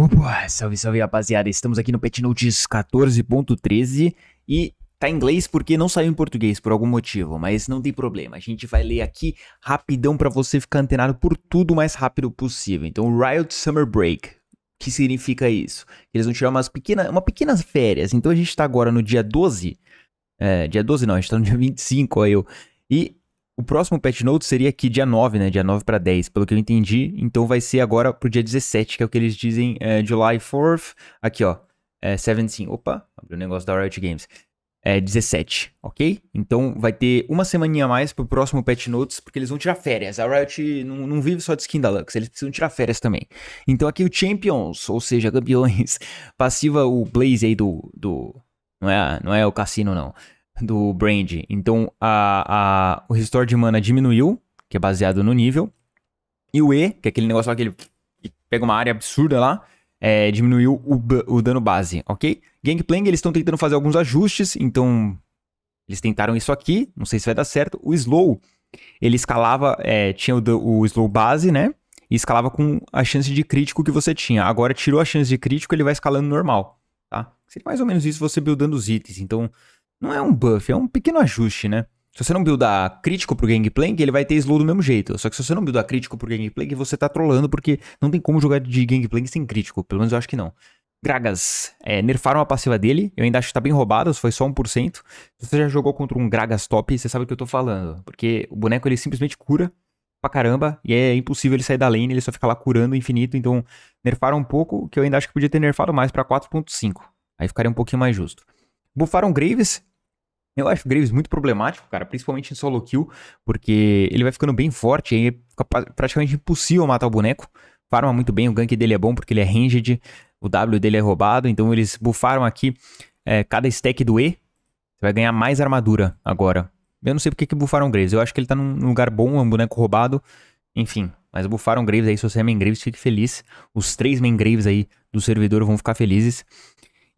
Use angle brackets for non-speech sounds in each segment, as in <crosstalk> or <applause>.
Opa, salve, salve rapaziada, estamos aqui no Pet Notes 14.13 e tá em inglês porque não saiu em português por algum motivo, mas não tem problema, a gente vai ler aqui rapidão para você ficar antenado por tudo o mais rápido possível. Então, Riot Summer Break, o que significa isso? Eles vão tirar umas pequena, uma pequenas férias, então a gente tá agora no dia 12, é, dia 12 não, a gente tá no dia 25, ó eu, e o próximo patch note seria aqui dia 9, né? Dia 9 para 10, pelo que eu entendi. Então vai ser agora pro dia 17, que é o que eles dizem é, July 4th. Aqui, ó. É, 17. Opa, abriu o negócio da Riot Games. É 17, ok? Então vai ter uma semaninha a mais pro próximo patch notes, porque eles vão tirar férias. A Riot não, não vive só de skin da Lux, eles precisam tirar férias também. Então aqui o Champions, ou seja, <laughs> campeões, passiva o Blaze aí do. do não, é, não é o cassino, não do Brand. Então a, a, o restore de mana diminuiu, que é baseado no nível. E o E, que é aquele negócio lá que ele pega uma área absurda lá, é, diminuiu o, o, dano base, ok? Gangplank, eles estão tentando fazer alguns ajustes, então eles tentaram isso aqui, não sei se vai dar certo. O Slow, ele escalava, é, tinha o, o, Slow base, né? E escalava com a chance de crítico que você tinha. Agora tirou a chance de crítico, ele vai escalando normal, tá? Seria mais ou menos isso você buildando os itens, então não é um buff, é um pequeno ajuste, né? Se você não buildar crítico pro Gangplank, ele vai ter slow do mesmo jeito. Só que se você não buildar crítico pro Gangplank, você tá trollando, porque não tem como jogar de Gangplank sem crítico. Pelo menos eu acho que não. Gragas, é, nerfaram a passiva dele, eu ainda acho que tá bem roubado, foi só 1%. Se você já jogou contra um Gragas top, você sabe o que eu tô falando. Porque o boneco ele simplesmente cura pra caramba, e é impossível ele sair da lane, ele só fica lá curando infinito, então nerfaram um pouco, que eu ainda acho que podia ter nerfado mais pra 4.5. Aí ficaria um pouquinho mais justo. Bufaram Graves, eu acho o Graves muito problemático, cara, principalmente em solo kill, porque ele vai ficando bem forte e fica é praticamente impossível matar o boneco. Farma muito bem, o gank dele é bom porque ele é ranged, o W dele é roubado, então eles bufaram aqui é, cada stack do E, você vai ganhar mais armadura agora. Eu não sei porque que bufaram o Graves, eu acho que ele tá num lugar bom, é um boneco roubado, enfim, mas bufaram Graves aí, se você é Graves, fique feliz. Os três Graves aí do servidor vão ficar felizes.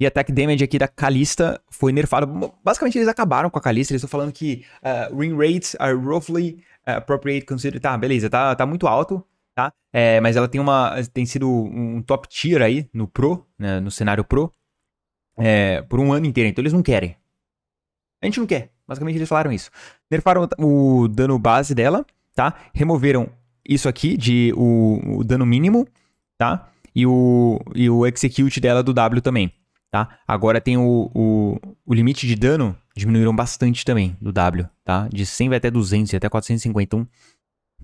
E Attack Damage aqui da Kalista foi nerfado. Basicamente, eles acabaram com a Kalista. Eles estão falando que uh, eh, ring rates are roughly eh, appropriate considered. Tá, beleza, tá, tá muito alto, tá? É, mas ela tem uma. tem sido um top tier aí no Pro, né, no cenário Pro, é, por um ano inteiro. Então eles não querem. A gente não quer. Basicamente, eles falaram isso. Nerfaram o dano base dela, tá? Removeram isso aqui de o, o dano mínimo, tá? E o, e o execute dela do W também tá? Agora tem o, o, o, limite de dano, diminuíram bastante também do W, tá? De 100 vai até 200 e até 451.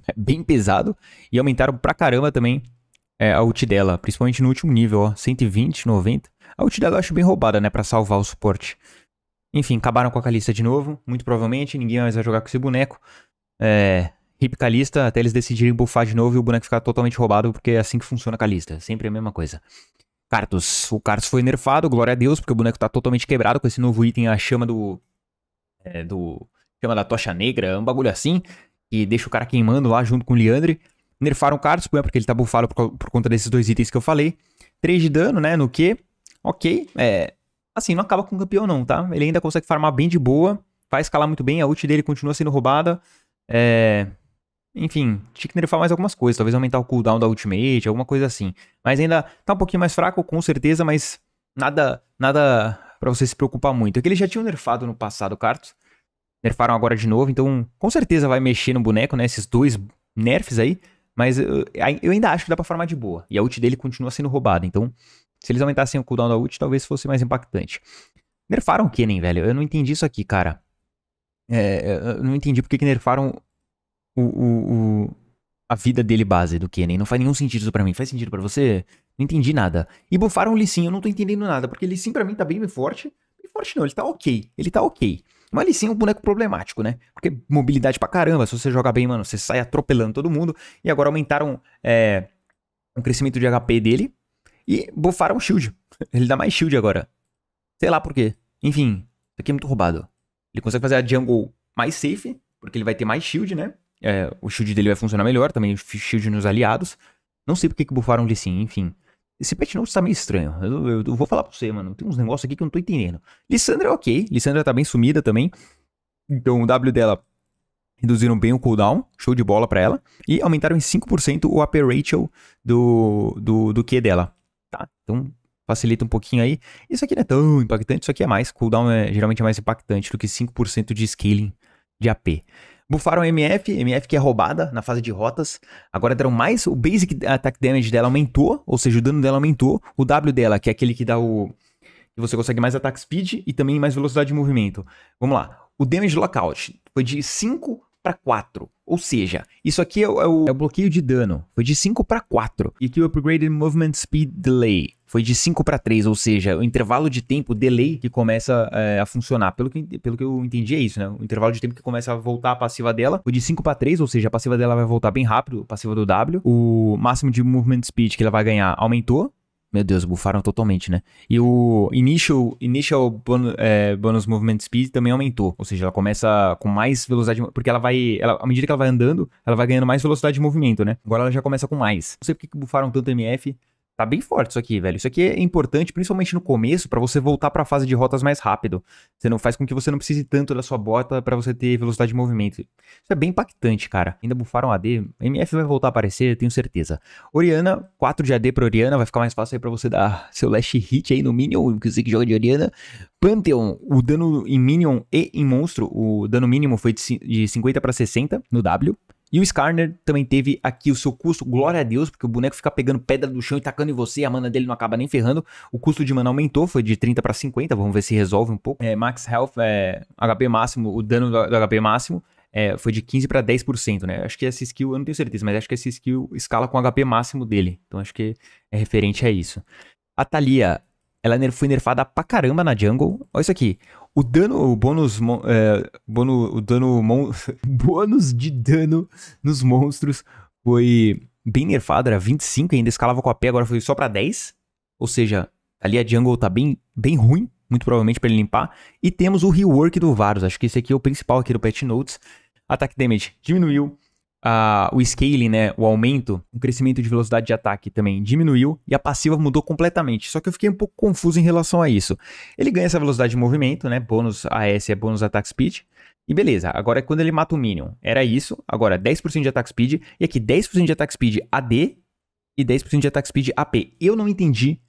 É bem pesado. E aumentaram pra caramba também é, a ult dela, principalmente no último nível, ó. 120, 90. A ult dela eu acho bem roubada, né? Pra salvar o suporte. Enfim, acabaram com a Calista de novo, muito provavelmente. Ninguém mais vai jogar com esse boneco. É, hip Calista até eles decidirem buffar de novo e o boneco ficar totalmente roubado, porque é assim que funciona a Calista, sempre a mesma coisa. Cartus. O Cartus foi nerfado, glória a Deus, porque o boneco tá totalmente quebrado com esse novo item, a chama do. É, do. Chama da tocha negra, um bagulho assim. Que deixa o cara queimando lá junto com o Liandre. Nerfaram o Cartus, porque ele tá bufado por, por, conta desses dois itens que eu falei. 3 de dano, né? No que? Ok. É. Assim, não acaba com o campeão, não, tá? Ele ainda consegue farmar bem de boa. Vai escalar muito bem, a ult dele continua sendo roubada. É, enfim, tinha que nerfar mais algumas coisas, talvez aumentar o cooldown da ultimate, alguma coisa assim. Mas ainda tá um pouquinho mais fraco, com certeza, mas nada nada para você se preocupar muito. É que eles já tinham nerfado no passado Cartos nerfaram agora de novo, então com certeza vai mexer no boneco, né? Esses dois nerfs aí, mas eu, eu ainda acho que dá pra farmar de boa. E a ult dele continua sendo roubada, então se eles aumentassem o cooldown da ult, talvez fosse mais impactante. Nerfaram o Kennen, velho? Eu não entendi isso aqui, cara. É, é eu não entendi porque que nerfaram o, o, o a vida dele base do Kenny. Não faz nenhum sentido isso pra mim. Faz sentido para você? Não entendi nada. E bufaram o Lissin, eu não tô entendendo nada, porque Lissin pra mim tá bem forte. Bem forte não, ele tá ok. Ele tá ok. Mas Lissin é um boneco problemático, né? Porque mobilidade pra caramba, se você jogar bem, mano, você sai atropelando todo mundo. E agora aumentaram é, um crescimento de HP dele e bufaram o shield. <laughs> Ele dá mais shield agora. Sei lá por quê. Enfim, isso aqui é muito roubado. Ele consegue fazer a jungle mais safe, porque ele vai ter mais shield, né? é, o shield dele vai funcionar melhor, também o shield nos aliados. Não sei porque que bufaram o Lee Sin, assim, enfim. Esse pet não está meio estranho. Eu, eu, eu, vou falar pra você, mano. Tem uns negócios aqui que eu não tô entendendo. Lissandra é ok. Lissandra tá bem sumida também. Então o W dela reduziram bem o cooldown. Show de bola para ela. E aumentaram em 5% o AP ratio do, do, do Q dela. Tá? Então facilita um pouquinho aí. Isso aqui não é tão impactante. Isso aqui é mais. Cooldown é, geralmente é mais impactante do que 5% de scaling de AP. Bufaram a MF, MF que é roubada na fase de rotas. Agora deram mais, o basic attack damage dela aumentou, ou seja, o dano dela aumentou. O W dela, que é aquele que dá o... que você consegue mais attack speed e também mais velocidade de movimento. Vamos lá. O damage lockout foi de 5 para 4. Ou seja, isso aqui é o, é, o, é o, bloqueio de dano, foi de 5 para 4. E aqui o Upgraded Movement Speed Delay foi de 5 para 3, ou seja, o intervalo de tempo, o delay que começa é, a funcionar. Pelo que, pelo que eu entendi é isso, né? O intervalo de tempo que começa a voltar a passiva dela foi de 5 para 3, ou seja, a passiva dela vai voltar bem rápido, passiva do W. O máximo de Movement Speed que ela vai ganhar aumentou, meu Deus, bufaram totalmente, né? E o Initial, initial bonus, é, bonus Movement Speed também aumentou. Ou seja, ela começa com mais velocidade. Porque ela vai. Ela, à medida que ela vai andando, ela vai ganhando mais velocidade de movimento, né? Agora ela já começa com mais. Não sei por que bufaram tanto MF. Tá bem forte isso aqui, velho. Isso aqui é importante, principalmente no começo, para você voltar para a fase de rotas mais rápido. Você não faz com que você não precise tanto da sua bota para você ter velocidade de movimento. Isso é bem impactante, cara. Ainda bufaram AD, MF vai voltar a aparecer, tenho certeza. Oriana, 4 de AD pra Oriana, vai ficar mais fácil aí pra você dar <laughs> seu last hit aí no Minion, que você que joga de Oriana. Pantheon, o dano em Minion e em Monstro, o dano mínimo foi de 50 para 60 no W. E o Skarner também teve aqui o seu custo, glória a Deus, porque o boneco fica pegando pedra do chão e tacando em você, a mana dele não acaba nem ferrando. O custo de mana aumentou, foi de 30 para 50, vamos ver se resolve um pouco. É, max Health, é, HP máximo, o dano do, do HP máximo é, foi de 15 para 10%, né? Acho que essa skill, eu não tenho certeza, mas acho que essa skill escala com o HP máximo dele. Então acho que é referente a isso. A Thalia, ela foi nerfada pra caramba na jungle. Olha isso aqui. O dano, o bônus, é, bônus o dano, mon, <laughs> bônus de dano nos monstros foi bem nerfado, era 25 ainda escalava com a P, agora foi só para 10. Ou seja, ali a jungle tá bem, bem ruim, muito provavelmente para ele limpar. E temos o rework do Varus, acho que esse aqui é o principal aqui do Patch Notes. ataque Damage diminuiu, o scaling, né, o aumento, o crescimento de velocidade de ataque também diminuiu e a passiva mudou completamente. Só que eu fiquei um pouco confuso em relação a isso. Ele ganha essa velocidade de movimento, né, bônus AS é bônus attack speed. E beleza, agora é quando ele mata o Minion. Era isso, agora 10% de attack speed e aqui 10% de attack speed AD e 10% de attack speed AP. Eu não entendi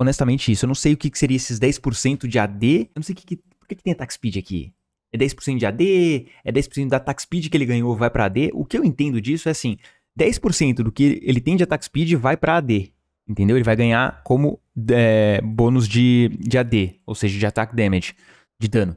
honestamente isso. Eu não sei o que, que seria esses 10% de AD. Eu não sei o que, que por que, que tem attack speed aqui? é 10% de AD, é 10% da attack speed que ele ganhou vai para AD. O que eu entendo disso é assim, 10% do que ele tem de attack speed vai para AD, entendeu? Ele vai ganhar como é, bônus de, de AD, ou seja, de attack damage, de dano.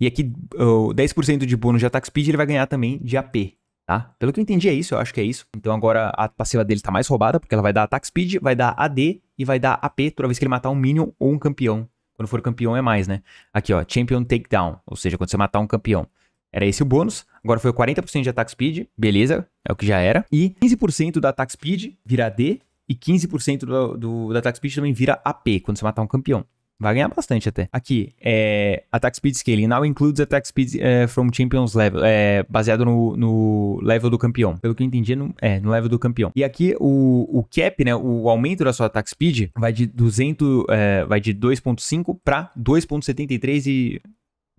E aqui, oh, 10% de bônus de attack speed ele vai ganhar também de AP, tá? Pelo que eu entendi é isso, eu acho que é isso. Então agora a passiva dele tá mais roubada, porque ela vai dar attack speed, vai dar AD e vai dar AP toda vez que ele matar um minion ou um campeão quando for campeão é mais, né? Aqui, ó, Champion Takedown, ou seja, quando você matar um campeão. Era esse o bônus. Agora foi 40% de attack speed, beleza, é o que já era. E 15% da attack speed vira D e 15% do, do, da attack speed também vira AP quando você matar um campeão. Vai ganhar bastante até. Aqui, é, Attack Speed Scaling. Now includes Attack Speed é, from Champions Level. É, baseado no, no level do campeão. Pelo que eu entendi, é no, é, no level do campeão. E aqui, o, o cap, né? O aumento da sua Attack Speed vai de 200... É, vai de 2.5 para 2.73 e...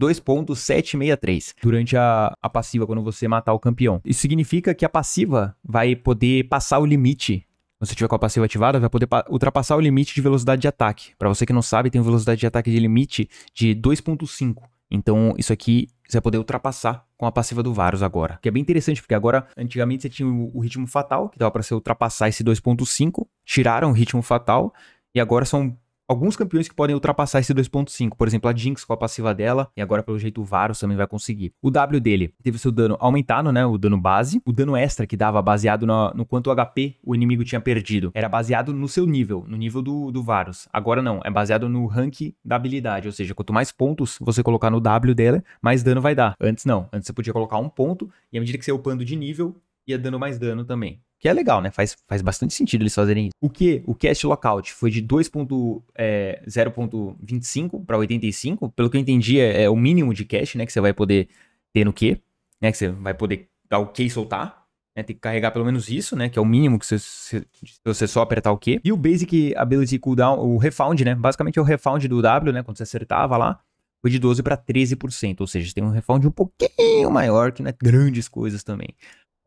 2.763 durante a, a passiva, quando você matar o campeão. Isso significa que a passiva vai poder passar o limite você tiver com a passiva ativada, vai poder ultrapassar o limite de velocidade de ataque. Para você que não sabe, tem velocidade de ataque de limite de 2.5. Então, isso aqui você vai poder ultrapassar com a passiva do Varus agora. Que é bem interessante, porque agora, antigamente você tinha o, o ritmo fatal, que dava para você ultrapassar esse 2.5, tiraram o ritmo fatal, e agora são alguns campeões que podem ultrapassar esse 2.5. Por exemplo, a Jinx com a passiva dela. E agora, pelo jeito, o Varus também vai conseguir. O W dele teve seu dano aumentado, né? O dano base. O dano extra que dava baseado no, no quanto HP o inimigo tinha perdido. Era baseado no seu nível, no nível do, do Varus. Agora não, é baseado no rank da habilidade. Ou seja, quanto mais pontos você colocar no W dela, mais dano vai dar. Antes não. Antes você podia colocar um ponto e à medida que você upando de nível, ia dando mais dano também. Que é legal, né? Faz, faz bastante sentido eles fazerem isso. O que o cast lockout foi de 2.0.25 é, para 85. Pelo que eu entendi, é, é, o mínimo de cast, né? Que você vai poder ter no Q. Né, que você vai poder dar o Q e soltar. Né, tem que carregar pelo menos isso, né? Que é o mínimo que você, se, você só apertar o Q. E o Basic Ability Cooldown, o Refound, né? Basicamente é o Refound do W, né? Quando você acertava lá foi de 12 para 13%, ou seja, tem um refund um pouquinho maior que não é grandes coisas também.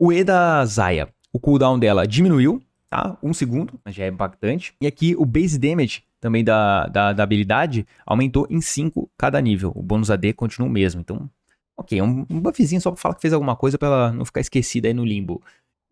O E da Zaya, o cooldown dela diminuiu, tá? Um segundo, mas já é impactante. E aqui o base damage também da, da, da habilidade aumentou em 5 cada nível. O bônus AD continua o mesmo. Então, ok, é um, um buffzinho só pra falar que fez alguma coisa pra ela não ficar esquecida aí no limbo.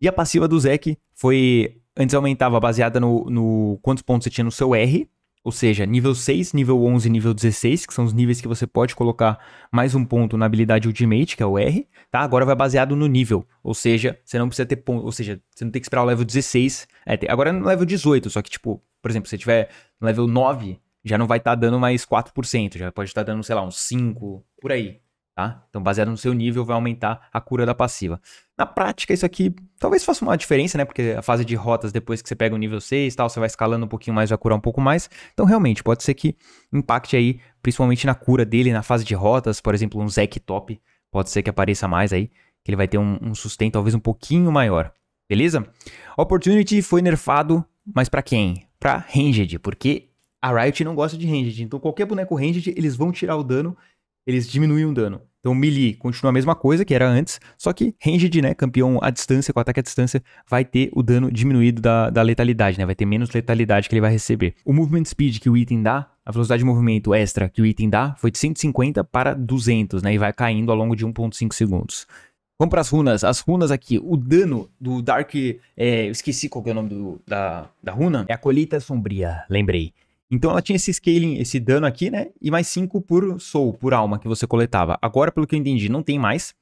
E a passiva do Zek foi. Antes aumentava baseada no, no quantos pontos você tinha no seu R, ou seja, nível 6, nível 11 e nível 16, que são os níveis que você pode colocar mais um ponto na habilidade Ultimate, que é o R, tá? Agora vai baseado no nível, ou seja, você não precisa ter ponto, ou seja, você não tem que esperar o level 16, é, agora é no level 18, só que tipo, por exemplo, se você tiver no level 9, já não vai estar tá dando mais 4%, já pode estar tá dando, sei lá, uns 5, por aí, tá? Então baseado no seu nível vai aumentar a cura da passiva. Na prática, isso aqui talvez faça uma diferença, né? Porque a fase de rotas, depois que você pega o nível 6 e tal, você vai escalando um pouquinho mais, vai curar um pouco mais. Então, realmente, pode ser que impacte aí, principalmente na cura dele, na fase de rotas. Por exemplo, um Zek top, pode ser que apareça mais aí, que ele vai ter um, um sustento talvez um pouquinho maior. Beleza? Opportunity foi nerfado, mas para quem? Pra Ranged, porque a Riot não gosta de Ranged. Então, qualquer boneco Ranged, eles vão tirar o dano, eles diminuem o dano. Então, melee continua a mesma coisa que era antes, só que ranged, né, campeão à distância, com ataque à distância, vai ter o dano diminuído da, da letalidade, né, vai ter menos letalidade que ele vai receber. O movement speed que o item dá, a velocidade de movimento extra que o item dá, foi de 150 para 200, né, e vai caindo ao longo de 1.5 segundos. Vamos para as runas. As runas aqui, o dano do Dark. É, esqueci qual é o nome do, da, da runa. É a Colheita Sombria, lembrei. Então ela tinha esse scaling, esse dano aqui, né? E mais 5 por soul, por alma que você coletava. Agora, pelo que eu entendi, não tem mais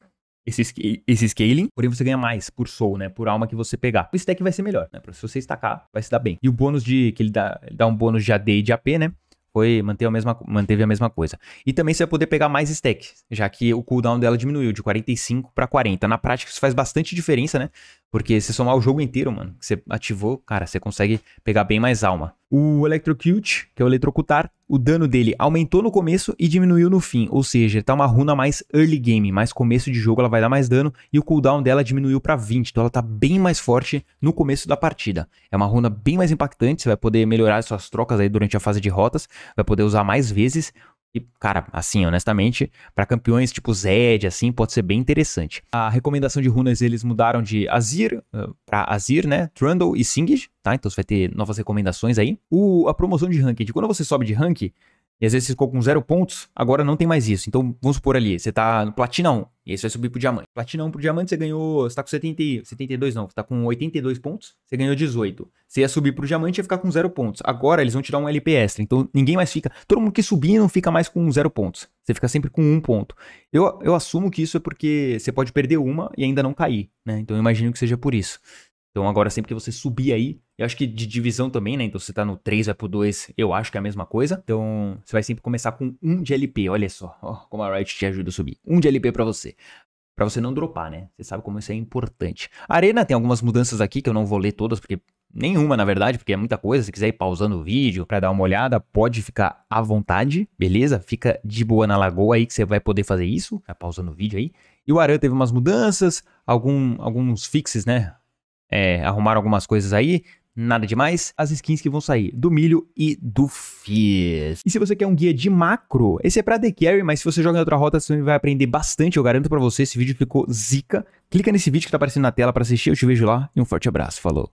esse, esse scaling, porém você ganha mais por soul, né? Por alma que você pegar. O stack vai ser melhor, né? Se você estacar, vai se dar bem. E o bônus de. que ele dá, ele dá um bônus de AD e de AP, né? Foi, manteve a, mesma, manteve a mesma coisa. E também você vai poder pegar mais stacks, já que o cooldown dela diminuiu de 45 para 40. Na prática, isso faz bastante diferença, né? Porque se somar o jogo inteiro, mano, que você ativou, cara, você consegue pegar bem mais alma. O Electrocute, que é o eletrocutar, o dano dele aumentou no começo e diminuiu no fim, ou seja, tá uma runa mais early game, mais começo de jogo ela vai dar mais dano e o cooldown dela diminuiu para 20, então ela tá bem mais forte no começo da partida. É uma runa bem mais impactante, você vai poder melhorar suas trocas aí durante a fase de rotas, vai poder usar mais vezes, e, cara, assim, honestamente, para campeões tipo Zed, assim, pode ser bem interessante. A recomendação de runas eles mudaram de Azir eh, para Azir, né? Trundle e Singed, tá? Então você vai ter novas recomendações aí. O, a promoção de ranking, quando você sobe de ranking, e às vezes você ficou com zero pontos, agora não tem mais isso. Então, vamos supor ali, você tá no platina 1, e aí você vai subir pro diamante. Platina 1 pro diamante, você ganhou, você tá com 70, 72 não, você tá com 82 pontos, você ganhou 18. Você ia subir pro diamante ia ficar com zero pontos. Agora eles vão te dar um LP extra, então ninguém mais fica, todo mundo que subir não fica mais com zero pontos. Você fica sempre com um ponto. Eu, eu assumo que isso é porque você pode perder uma e ainda não cair, né? Então eu imagino que seja por isso. Então agora sempre que você subir aí, eu acho que de divisão também, né? Então você tá no 3, vai pro 2, eu acho que é a mesma coisa. Então você vai sempre começar com 1 de LP, olha só, ó, como a Riot te ajuda a subir. 1 de LP para você. para você não dropar, né? Você sabe como isso é importante. arena tem algumas mudanças aqui que eu não vou ler todas, porque nenhuma na verdade, porque é muita coisa. Se quiser ir pausando o vídeo para dar uma olhada, pode ficar à vontade, beleza? Fica de boa na lagoa aí que você vai poder fazer isso. Vai tá pausando o vídeo aí. E o Aran teve umas mudanças, algum, alguns fixes, né? é, arrumaram algumas coisas aí. Nada demais, as skins que vão sair do milho e do Fizz. E se você quer um guia de macro, esse é pra The Carry, mas se você joga em outra rota, você vai aprender bastante. Eu garanto pra você, esse vídeo ficou zica. Clica nesse vídeo que tá aparecendo na tela para assistir. Eu te vejo lá e um forte abraço. Falou!